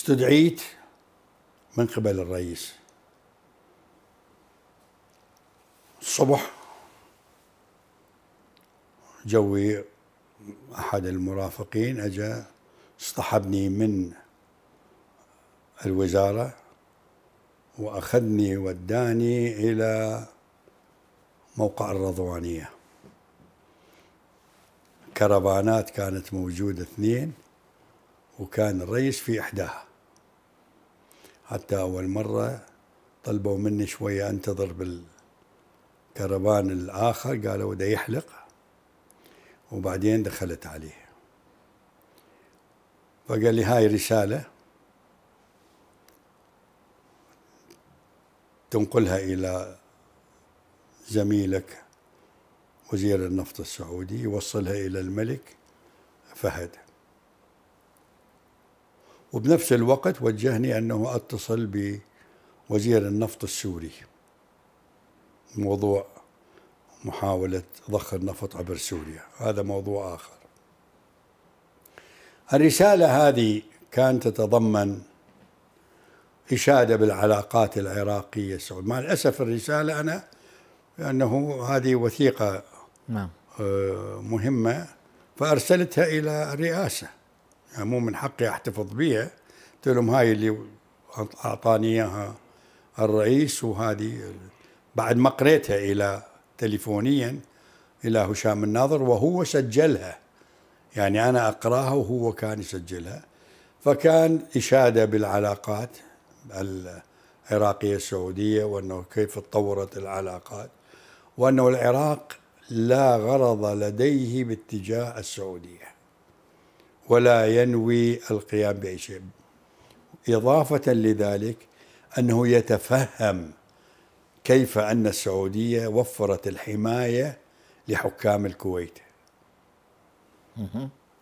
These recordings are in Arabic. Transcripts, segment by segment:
استدعيت من قبل الرئيس الصبح جوي أحد المرافقين أجا اصطحبني من الوزارة وأخذني وداني إلى موقع الرضوانية كرفانات كانت موجودة اثنين وكان الرئيس في إحداها حتى أول مرة طلبوا مني شوية أنتظر بالكربان الآخر قالوا ده يحلق وبعدين دخلت عليه فقال لي هاي رسالة تنقلها إلى زميلك وزير النفط السعودي يوصلها إلى الملك فهد وبنفس الوقت وجهني أنه أتصل بوزير النفط السوري موضوع محاولة ضخ النفط عبر سوريا هذا موضوع آخر الرسالة هذه كانت تتضمن إشادة بالعلاقات العراقية السعودية مع الأسف الرسالة أنا لأنه هذه وثيقة نعم. آه، مهمة فأرسلتها إلى الرئاسة يعني مو من حقي احتفظ بها قلت لهم هاي اللي اعطاني اياها الرئيس وهذه بعد ما قريتها الى تليفونيا الى هشام الناظر وهو سجلها يعني انا اقراها وهو كان يسجلها فكان اشاده بالعلاقات العراقيه السعوديه وانه كيف تطورت العلاقات وانه العراق لا غرض لديه باتجاه السعوديه ولا ينوي القيام بأي شيء إضافة لذلك أنه يتفهم كيف أن السعودية وفرت الحماية لحكام الكويت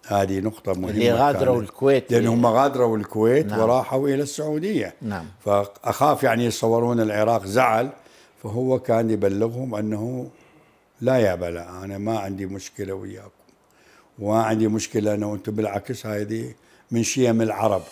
هذه نقطة مهمة اللي غادروا الكويت لأنهم غادروا الكويت نعم. وراحوا إلى السعودية نعم. فأخاف يعني يصورون العراق زعل فهو كان يبلغهم أنه لا يا بلا أنا ما عندي مشكلة وياكم وما عندي مشكله انا وانتم بالعكس هذه من شيم العرب